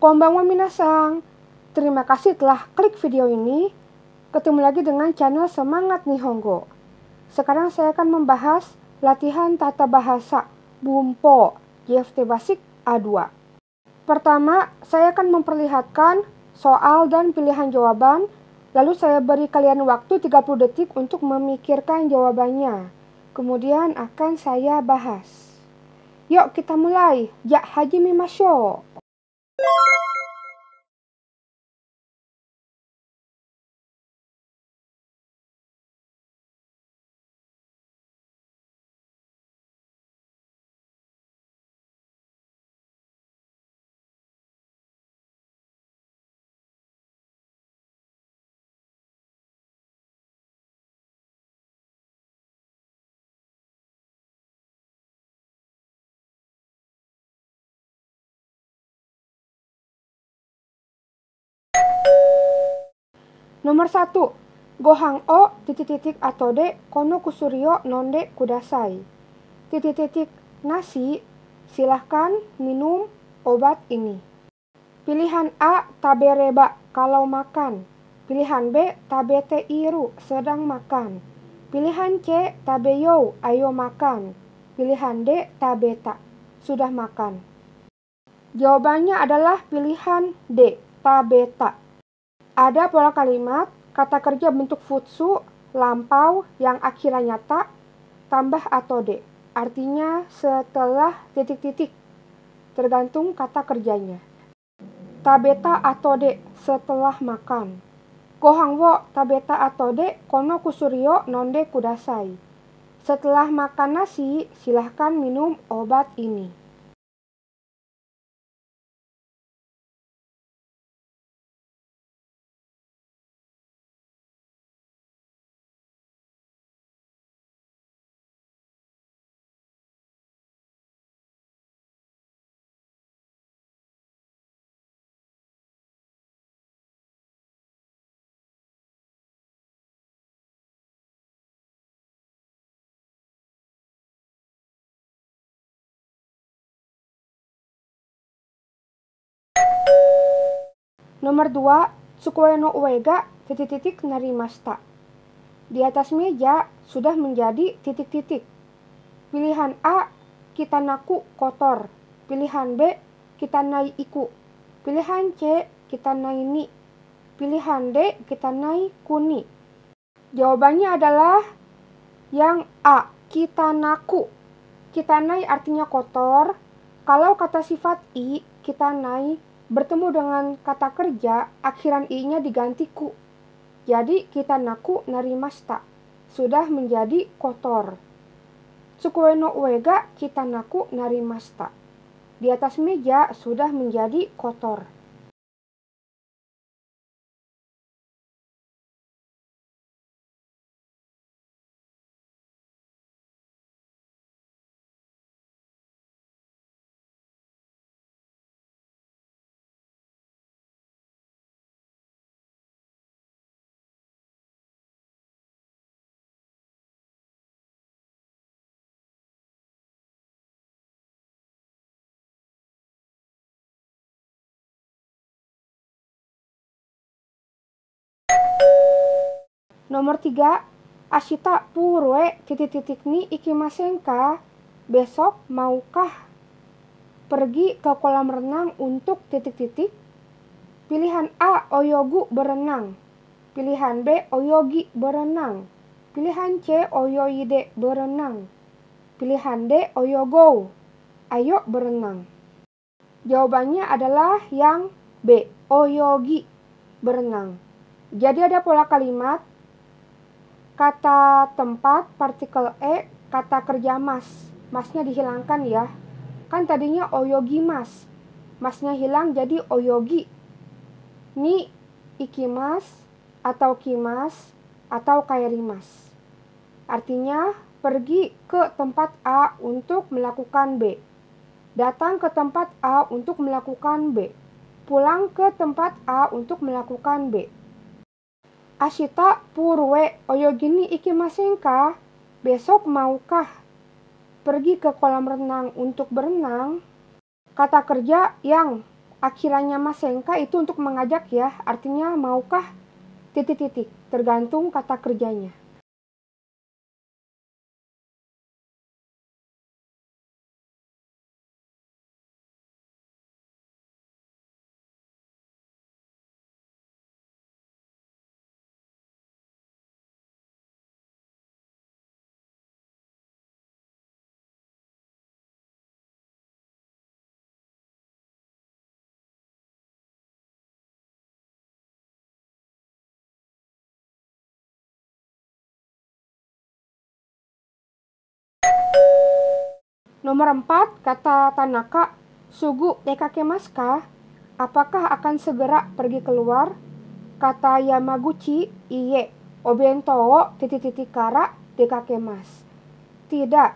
Kombangwa Minasang. Terima kasih telah klik video ini. Ketemu lagi dengan channel Semangat Nihongo. Sekarang saya akan membahas latihan tata bahasa Bumpo GFT Basic A2. Pertama, saya akan memperlihatkan soal dan pilihan jawaban, lalu saya beri kalian waktu 30 detik untuk memikirkan jawabannya. Kemudian akan saya bahas. Yuk kita mulai. Ya Haji Thank you. Nomor satu, Gohang o titik titik atau de kono kusuryo nonde kudasai. Titik titik nasi, silahkan minum obat ini. Pilihan A tabereba kalau makan. Pilihan B tabete iru sedang makan. Pilihan C tabeyo ayo makan. Pilihan D tabeta sudah makan. Jawabannya adalah pilihan D tabeta. Ada pola kalimat, kata kerja bentuk futsu, lampau, yang akhirnya tak tambah atau de. Artinya setelah titik-titik, tergantung kata kerjanya. Tabeta atau de, setelah makan. Kohangwo tabeta atau de, kono kusuryo nonde kudasai. Setelah makan nasi, silahkan minum obat ini. Nomor 2, no Uega, titik-titik narimasta. Di atas meja sudah menjadi titik-titik. Pilihan A, kita naku kotor. Pilihan B, kita naik iku. Pilihan C, kita naik ni. Pilihan D, kita naik kuni. Jawabannya adalah yang A, kita naku. kita naik artinya kotor. Kalau kata sifat i, kita naik bertemu dengan kata kerja, akhiran i-nya diganti ku. Jadi kita naku narimasta, sudah menjadi kotor. Tsukue no uega kita naku narimasta. Di atas meja sudah menjadi kotor. Nomor tiga, Ashita Purwe titik-titik ni ikimasenka besok maukah pergi ke kolam renang untuk titik-titik? Pilihan A Oyogu berenang. Pilihan B Oyogi berenang. Pilihan C Oyoide berenang. Pilihan D Oyogo. Ayo berenang. Jawabannya adalah yang B Oyogi berenang. Jadi ada pola kalimat Kata tempat, partikel E, kata kerja mas. Masnya dihilangkan ya. Kan tadinya oyogi mas. Masnya hilang jadi oyogi. Ni ikimas atau kimas atau kairimas. Artinya pergi ke tempat A untuk melakukan B. Datang ke tempat A untuk melakukan B. Pulang ke tempat A untuk melakukan B Asita purwe oyogini masingka Besok maukah pergi ke kolam renang untuk berenang? Kata kerja yang akhirannya masenka itu untuk mengajak ya, artinya maukah titik-titik tergantung kata kerjanya. Nomor 4, kata Tanaka, Sugu dekake Maska, apakah akan segera pergi keluar? Kata Yamaguchi, iye, obento titik-titik kara dekake Mas. Tidak,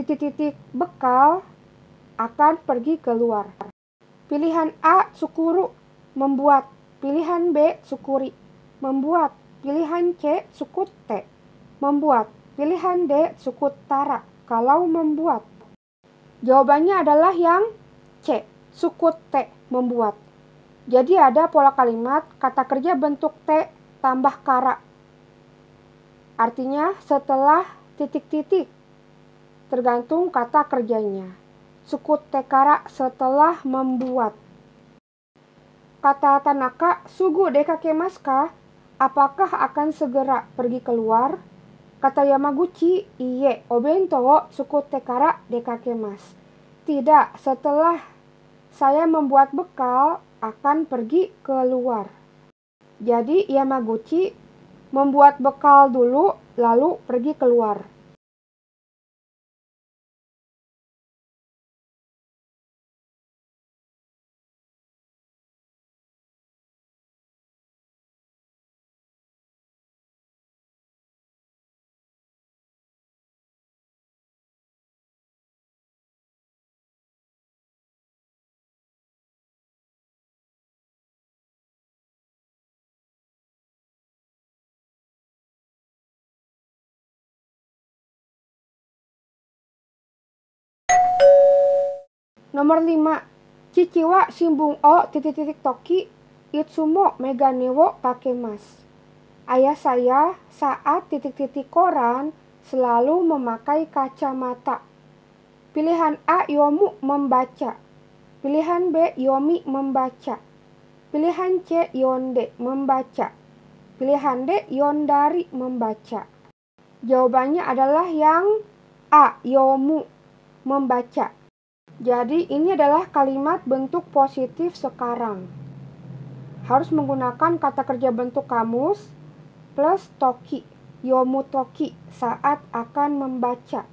titik-titik bekal akan pergi keluar. Pilihan A, Sukuru, membuat. Pilihan B, Sukuri, membuat. Pilihan C, Sukute, membuat. Pilihan D, Sukutara, kalau membuat? Jawabannya adalah yang C, sukut T, membuat. Jadi ada pola kalimat kata kerja bentuk T tambah kara. Artinya setelah titik-titik, tergantung kata kerjanya. Sukut T kara setelah membuat. Kata Tanaka, sugu dekake maska, apakah akan segera pergi keluar? Kata Yamaguchi, iye, obento wo suku kara dekakemas. Tidak, setelah saya membuat bekal akan pergi keluar. Jadi Yamaguchi membuat bekal dulu lalu pergi keluar. Nomor 5. ciciwa Shimbung O titik titik Toki Itsumo Meganewo mas Ayah saya saat titik-titik koran selalu memakai kacamata. Pilihan A Yomu membaca. Pilihan B Yomi membaca. Pilihan C Yonde membaca. Pilihan D Yondari membaca. Jawabannya adalah yang A Yomu membaca. Jadi ini adalah kalimat bentuk positif sekarang. Harus menggunakan kata kerja bentuk kamus plus toki, yomu toki saat akan membaca.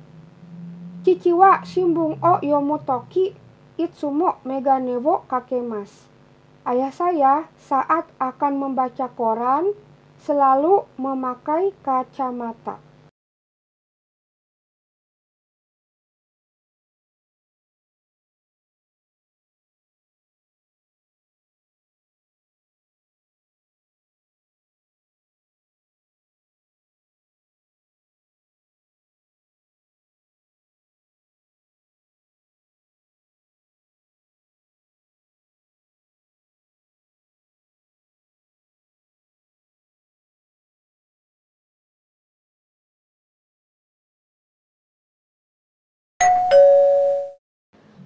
Ciciwa simbung o yomu toki itsumo mega meganewo kakemas. Ayah saya saat akan membaca koran selalu memakai kacamata.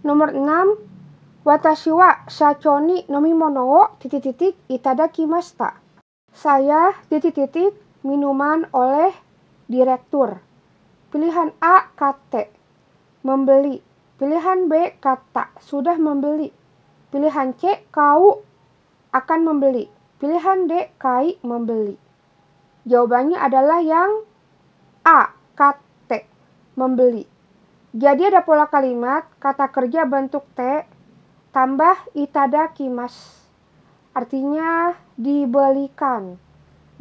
Nomor 6. Watashi wa shachoni nomimono wo titik-titik itadakimashita. Saya titik-titik minuman oleh direktur. Pilihan A kate membeli. Pilihan B kata sudah membeli. Pilihan C kau akan membeli. Pilihan D kai membeli. Jawabannya adalah yang A kate membeli. Jadi ada pola kalimat, kata kerja bentuk T, tambah itada kimas. Artinya dibelikan.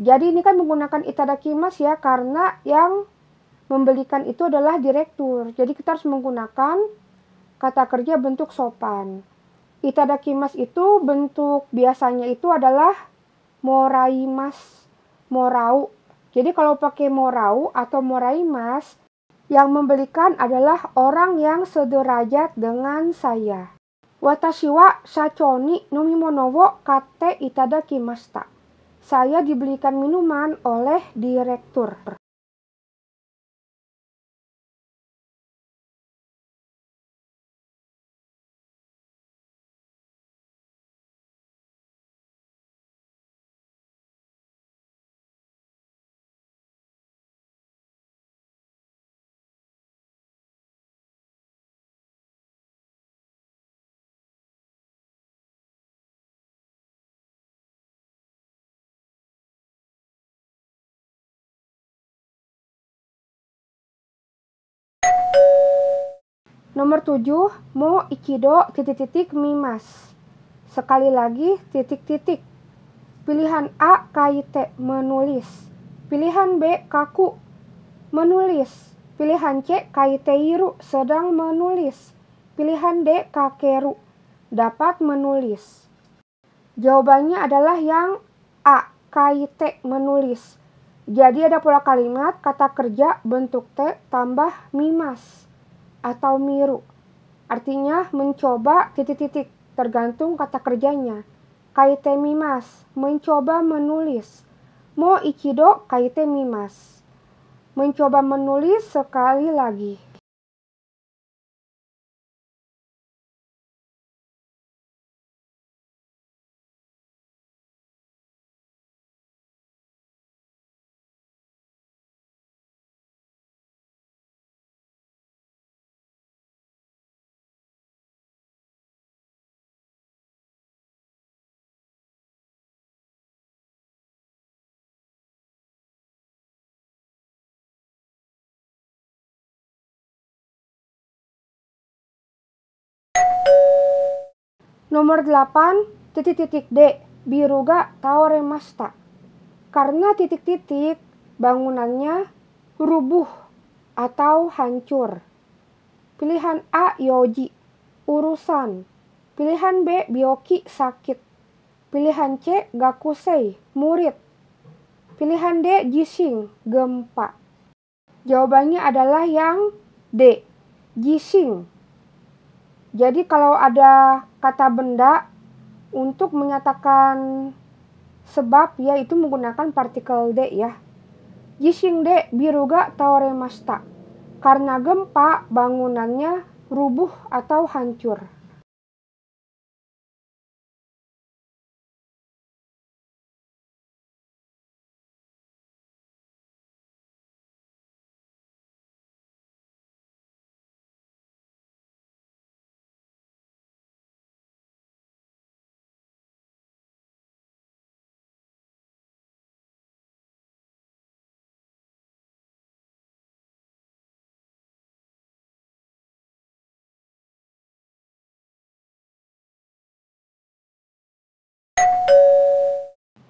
Jadi ini kan menggunakan itada kimas ya, karena yang membelikan itu adalah direktur. Jadi kita harus menggunakan kata kerja bentuk sopan. Itada kimas itu bentuk biasanya itu adalah moraimas, morau. Jadi kalau pakai morau atau moraimas, yang membelikan adalah orang yang sederajat dengan saya. Watashi wa sachoni wo kate itadakimashita. Saya dibelikan minuman oleh direktur. Nomor 7, mo ikido titik-titik mimas. Sekali lagi titik-titik. Pilihan A kaite menulis. Pilihan B kaku menulis. Pilihan C iru, sedang menulis. Pilihan D kakeru dapat menulis. Jawabannya adalah yang A kaite menulis. Jadi ada pola kalimat kata kerja bentuk T tambah mimas atau miru. Artinya mencoba titik-titik tergantung kata kerjanya. Kaite mimas, mencoba menulis. Mo ichido kaite mimas. Mencoba menulis sekali lagi. Nomor 8, titik-titik D, Biruga Taoremasta. Karena titik-titik bangunannya rubuh atau hancur. Pilihan A, Yoji, urusan. Pilihan B, Bioki, sakit. Pilihan C, Gakusei, murid. Pilihan D, Jising, gempa. Jawabannya adalah yang D, Jising. Jadi kalau ada kata benda untuk menyatakan sebab yaitu menggunakan partikel de, ya. Jising de biruga taoremashita. Karena gempa bangunannya rubuh atau hancur.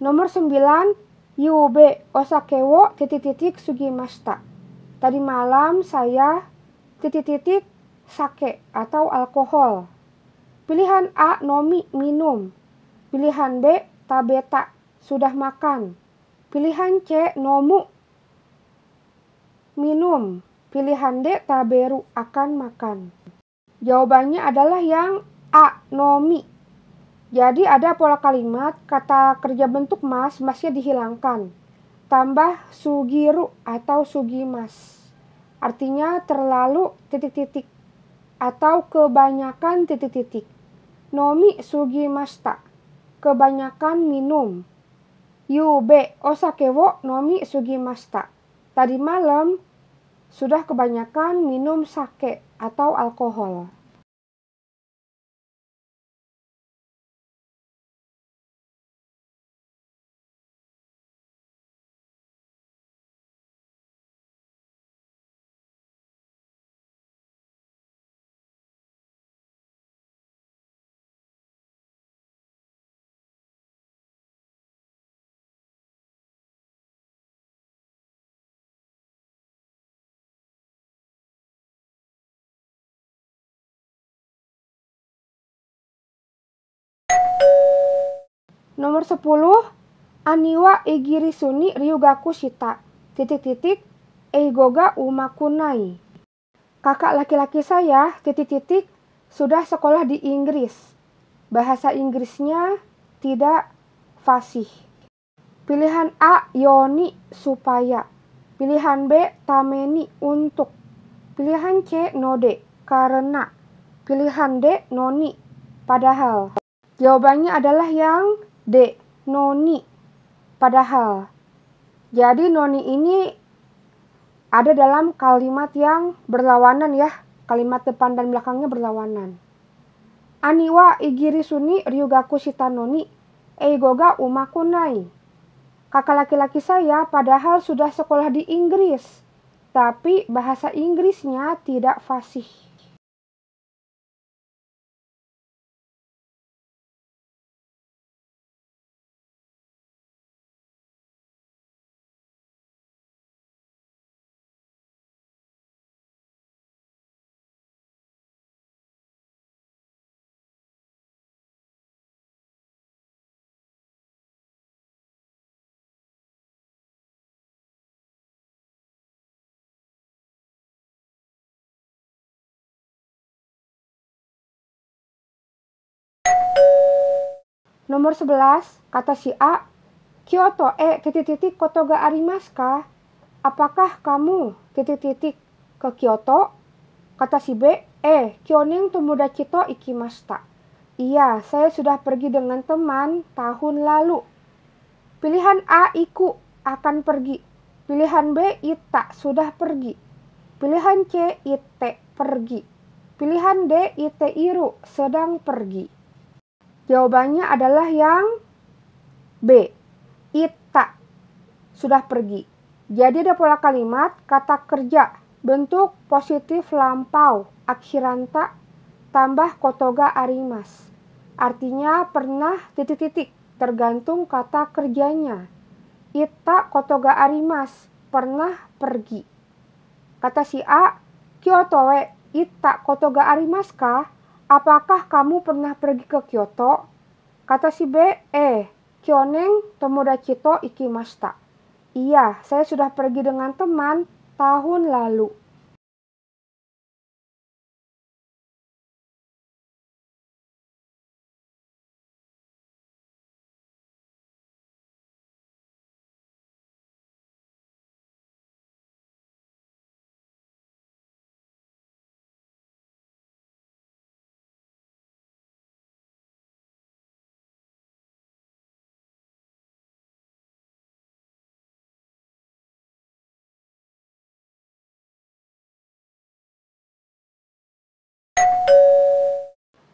Nomor 9, UOB Osakewo titik titik Sugimashita. Tadi malam saya titik titik sake atau alkohol. Pilihan A, nomi, minum. Pilihan B, tabeta, sudah makan. Pilihan C, nomu, minum. Pilihan D, taberu, akan makan. Jawabannya adalah yang A, nomi. Jadi ada pola kalimat kata kerja bentuk mas, masnya dihilangkan. Tambah sugiru atau sugimas. Artinya terlalu titik-titik atau kebanyakan titik-titik. Nomi sugimasta. Kebanyakan minum. Yube osakewo nomi sugimasta. Tadi malam sudah kebanyakan minum sake atau alkohol. Nomor 10 Aniwa Egirisuni Ryugaku Shita titik-titik Eigoga Umakunai. Kakak laki-laki saya titik-titik sudah sekolah di Inggris. Bahasa Inggrisnya tidak fasih. Pilihan A Yoni supaya. Pilihan B Tameni untuk. Pilihan C Node karena. Pilihan D Noni padahal. Jawabannya adalah yang D. noni. Padahal, jadi noni ini ada dalam kalimat yang berlawanan ya. Kalimat depan dan belakangnya berlawanan. Aniwa igiri suni ryugaku shita noni eigoga nai, Kakak laki-laki saya padahal sudah sekolah di Inggris, tapi bahasa Inggrisnya tidak fasih. Nomor 11, kata si A, Kyoto e titik-titik ga arimasu ka? Apakah kamu titik-titik ke Kyoto? Kata si B, eh, kyoning tomoda kito ikimashita. Iya, saya sudah pergi dengan teman tahun lalu. Pilihan A, iku, akan pergi. Pilihan B, ita, sudah pergi. Pilihan C, ite, pergi. Pilihan D, ite, iru, sedang pergi. Jawabannya adalah yang B. Ita sudah pergi. Jadi ada pola kalimat kata kerja bentuk positif lampau akhiran tak tambah kotoga arimas. Artinya pernah titik-titik tergantung kata kerjanya. Ita kotoga arimas pernah pergi. Kata si A, Kyotoe ita kotoga arimas kah? Apakah kamu pernah pergi ke Kyoto? Kata si B, eh, Kyoneng Tomodachito Ikimashita. Iya, saya sudah pergi dengan teman tahun lalu.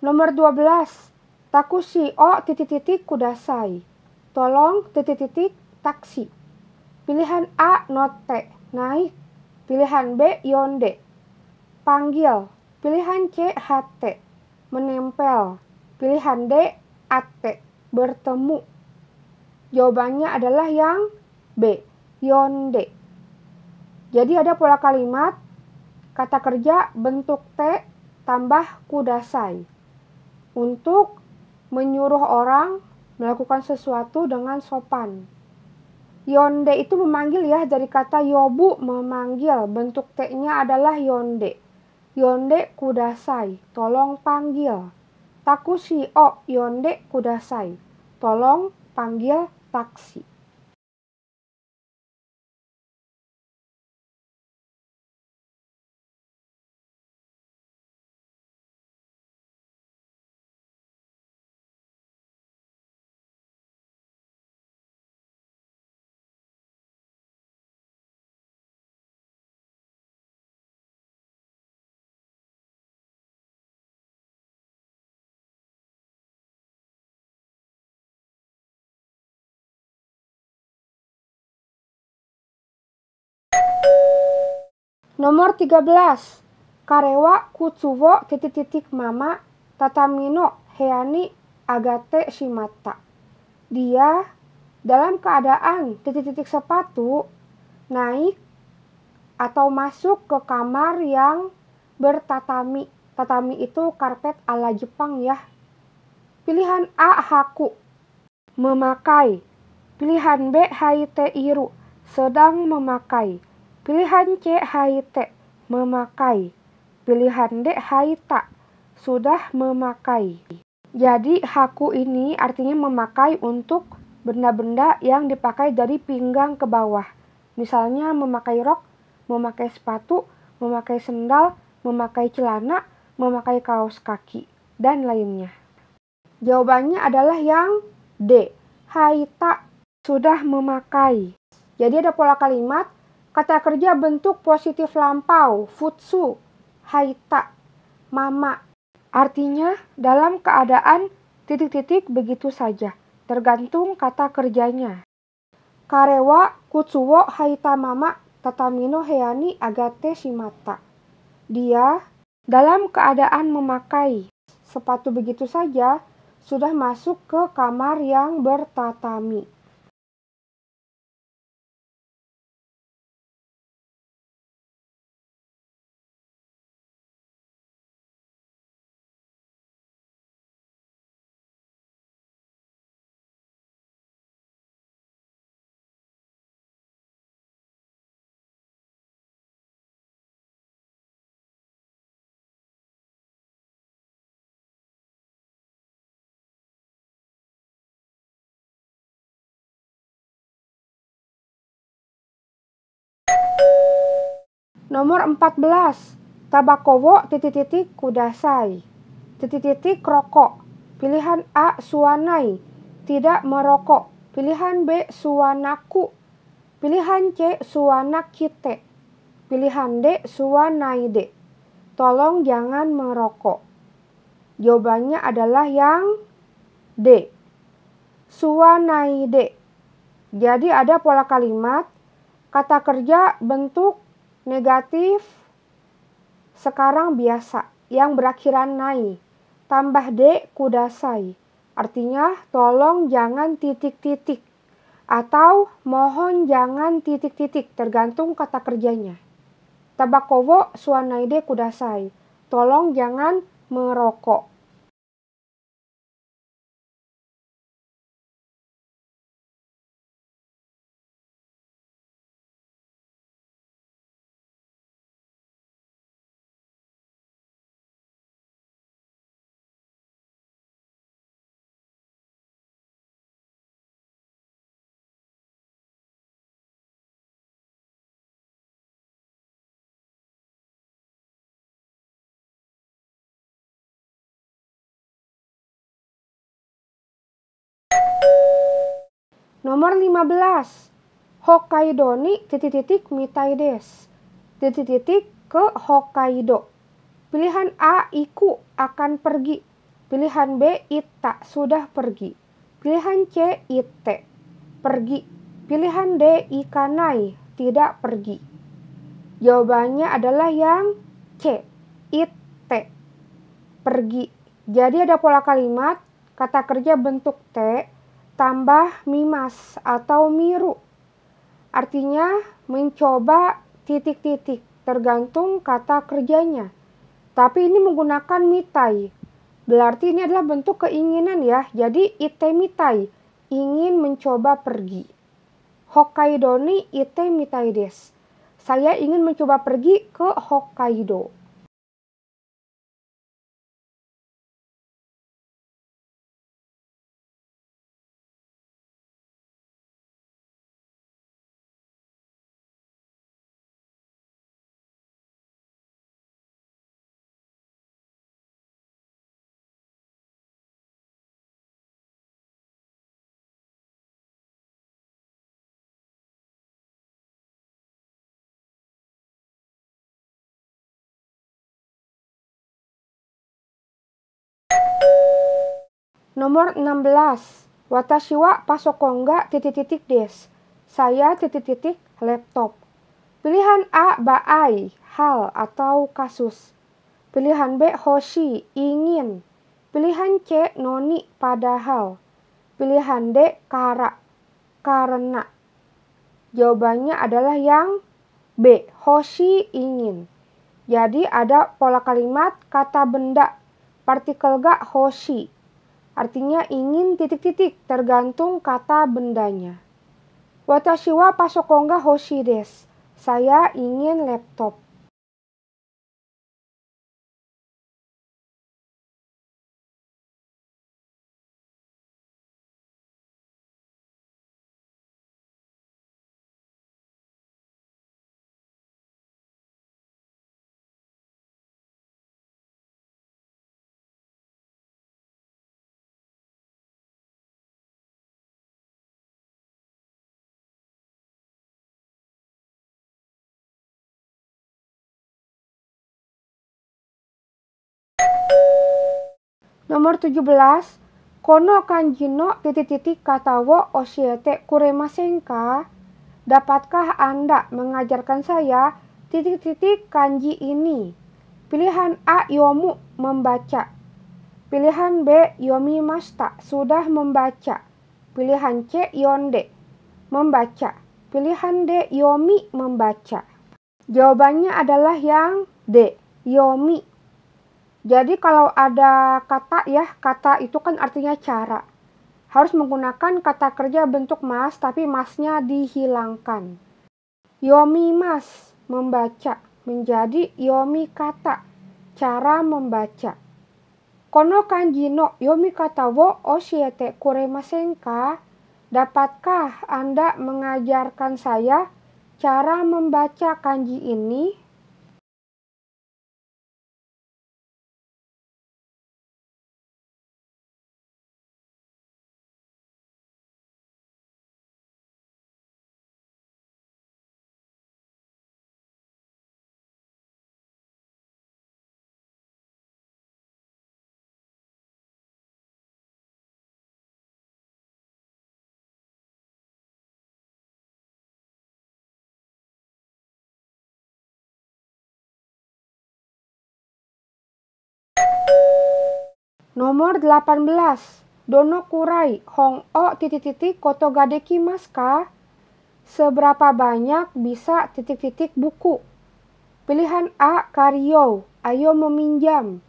Nomor 12. Takushi o oh, titik titik kudasai. Tolong titik titik taksi. Pilihan A note, naik. Pilihan B yonde. Panggil. Pilihan C hate. Menempel. Pilihan D ate. Bertemu. Jawabannya adalah yang B, yonde. Jadi ada pola kalimat kata kerja bentuk T tambah kudasai untuk menyuruh orang melakukan sesuatu dengan sopan. Yonde itu memanggil ya dari kata yobu memanggil. Bentuk T-nya adalah yonde. Yonde kudasai, tolong panggil. Takushi o yonde kudasai, tolong panggil taksi. Nomor 13. Karewa kutsuwo titik-titik mama tatamino heani agate shimata. Dia dalam keadaan titik-titik sepatu naik atau masuk ke kamar yang bertatami. Tatami itu karpet ala Jepang ya. Pilihan A haku memakai. Pilihan B haite iru sedang memakai. Pilihan C haite memakai. Pilihan D haita sudah memakai. Jadi haku ini artinya memakai untuk benda-benda yang dipakai dari pinggang ke bawah. Misalnya memakai rok, memakai sepatu, memakai sendal, memakai celana, memakai kaos kaki, dan lainnya. Jawabannya adalah yang D. Haita sudah memakai. Jadi ada pola kalimat Kata kerja bentuk positif lampau, futsu, haita, mama. Artinya dalam keadaan titik-titik begitu saja, tergantung kata kerjanya. Karewa kutsuwo haita mama tatamino heani agate shimata. Dia dalam keadaan memakai sepatu begitu saja sudah masuk ke kamar yang bertatami. Nomor 14. Tabakowo titik-titik kudasai. Titik-titik rokok. Pilihan A suanai tidak merokok. Pilihan B suanaku Pilihan C suanakite Pilihan D suanaide Tolong jangan merokok. Jawabannya adalah yang D. suanaide Jadi ada pola kalimat, kata kerja bentuk Negatif sekarang biasa yang berakhiran nai. Tambah d kudasai. Artinya tolong jangan titik-titik atau mohon jangan titik-titik tergantung kata kerjanya. Tabakowo de kudasai. Tolong jangan merokok. Nomor 15. Hokkaido ni titik-titik mitai des. Titik-titik ke Hokkaido. Pilihan A iku akan pergi. Pilihan B ita sudah pergi. Pilihan C ite pergi. Pilihan D ikanai tidak pergi. Jawabannya adalah yang C ite pergi. Jadi ada pola kalimat kata kerja bentuk T tambah mimas atau miru. Artinya mencoba titik-titik tergantung kata kerjanya. Tapi ini menggunakan mitai. Berarti ini adalah bentuk keinginan ya. Jadi ite mitai, ingin mencoba pergi. Hokkaido ni ite mitai desu. Saya ingin mencoba pergi ke Hokkaido. Nomor 16. Watashi wa pasokongga titik-titik des. Saya titik-titik laptop. Pilihan A baai, hal atau kasus. Pilihan B hoshi, ingin. Pilihan C noni, padahal. Pilihan D kara, karena. Jawabannya adalah yang B, hoshi ingin. Jadi ada pola kalimat kata benda, partikel ga hoshi, Artinya ingin titik-titik tergantung kata bendanya. Watashiwa pasokonga hoshi des. Saya ingin laptop. Nomor 17, Kono kanjino titik-titik katawo wo oshiete kuremasenka. Dapatkah Anda mengajarkan saya titik-titik kanji ini? Pilihan A yomu membaca. Pilihan B yomi masta sudah membaca. Pilihan C yonde membaca. Pilihan D yomi membaca. Jawabannya adalah yang D, yomi jadi kalau ada kata ya, kata itu kan artinya cara. Harus menggunakan kata kerja bentuk mas, tapi masnya dihilangkan. Yomi mas, membaca, menjadi yomi kata, cara membaca. Kono kanji no yomi kata wo oshiete kuremasen ka? Dapatkah Anda mengajarkan saya cara membaca kanji ini? Nomor 18. Dono Kurai Hong O titik-titik koto gadeki maska Seberapa banyak bisa titik-titik buku? Pilihan A. Karyo, ayo meminjam.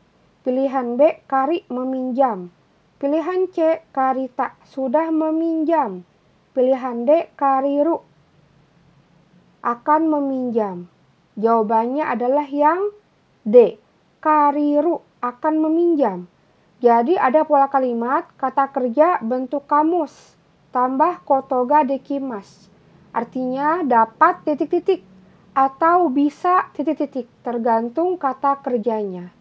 Pilihan B. Kari meminjam. Pilihan C. Karita, sudah meminjam. Pilihan D. Kariru, akan meminjam. Jawabannya adalah yang D. Kariru akan meminjam. Jadi ada pola kalimat, kata kerja, bentuk kamus, tambah kotoga dekimas. Artinya dapat titik-titik atau bisa titik-titik tergantung kata kerjanya.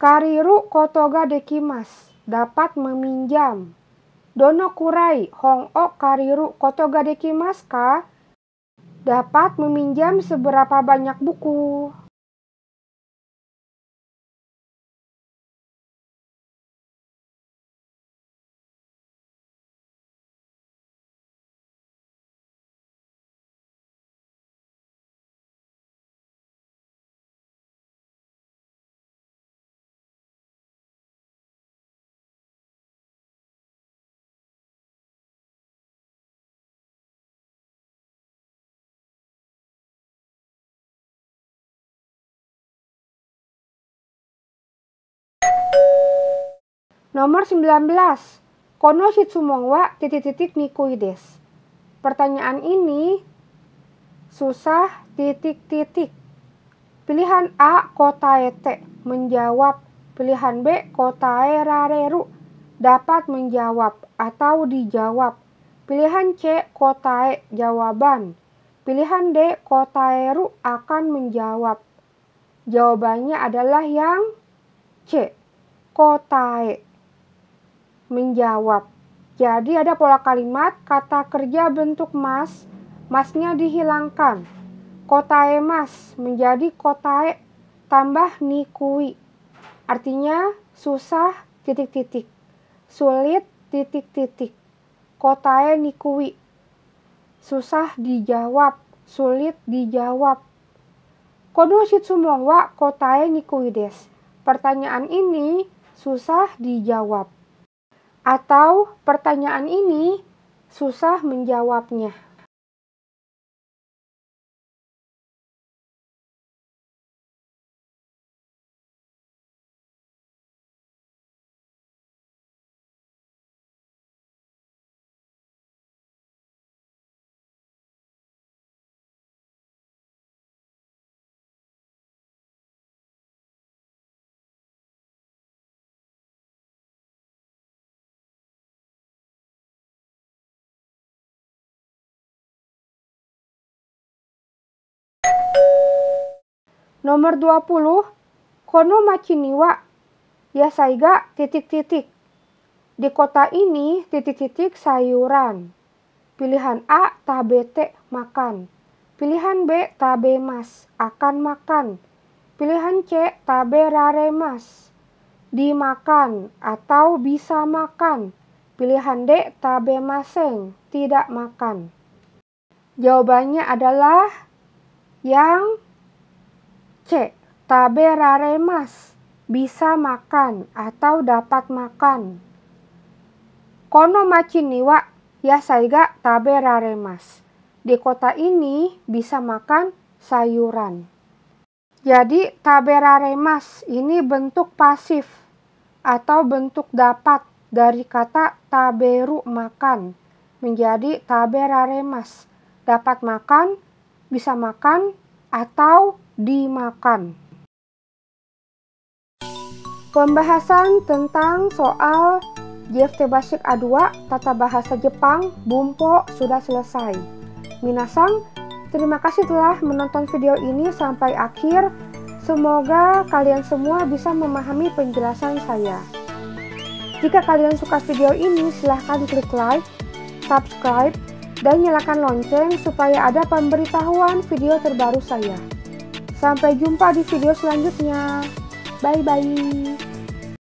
Kariru kotoga dekimas dapat meminjam. Dono kurai hong o kariru kotoga dekimas ka dapat meminjam seberapa banyak buku. Nomor 19. Kono Shitsumong wa titik-titik Nikuides. Pertanyaan ini susah titik-titik. Pilihan A kota ete menjawab, pilihan B kota erareru dapat menjawab atau dijawab. Pilihan C e jawaban. Pilihan D kota Kotaeru akan menjawab. Jawabannya adalah yang C. Kota e menjawab. Jadi ada pola kalimat kata kerja bentuk mas, masnya dihilangkan. Kotae mas menjadi kotae tambah nikui. Artinya susah titik-titik, sulit titik-titik. Kotae nikui. Susah dijawab, sulit dijawab. Kono shitsumowa kotae nikui des. Pertanyaan ini susah dijawab. Atau pertanyaan ini susah menjawabnya. Nomor 20, Kono Machiniwa, Yasaiga, titik-titik. Di kota ini, titik-titik sayuran. Pilihan A, tabete, makan. Pilihan B, tabe mas, akan makan. Pilihan C, tabe rare mas, dimakan atau bisa makan. Pilihan D, tabe maseng, tidak makan. Jawabannya adalah yang C. Taberaremas, bisa makan atau dapat makan. Kono maciniwa, ya saiga taberaremas. Di kota ini bisa makan sayuran. Jadi taberaremas ini bentuk pasif atau bentuk dapat dari kata taberu makan menjadi taberaremas. Dapat makan, bisa makan, atau dimakan. Pembahasan tentang soal JFT Basic A2 Tata Bahasa Jepang Bumpo sudah selesai. Minasang, terima kasih telah menonton video ini sampai akhir. Semoga kalian semua bisa memahami penjelasan saya. Jika kalian suka video ini, silahkan klik like, subscribe, dan nyalakan lonceng supaya ada pemberitahuan video terbaru saya. Sampai jumpa di video selanjutnya. Bye bye.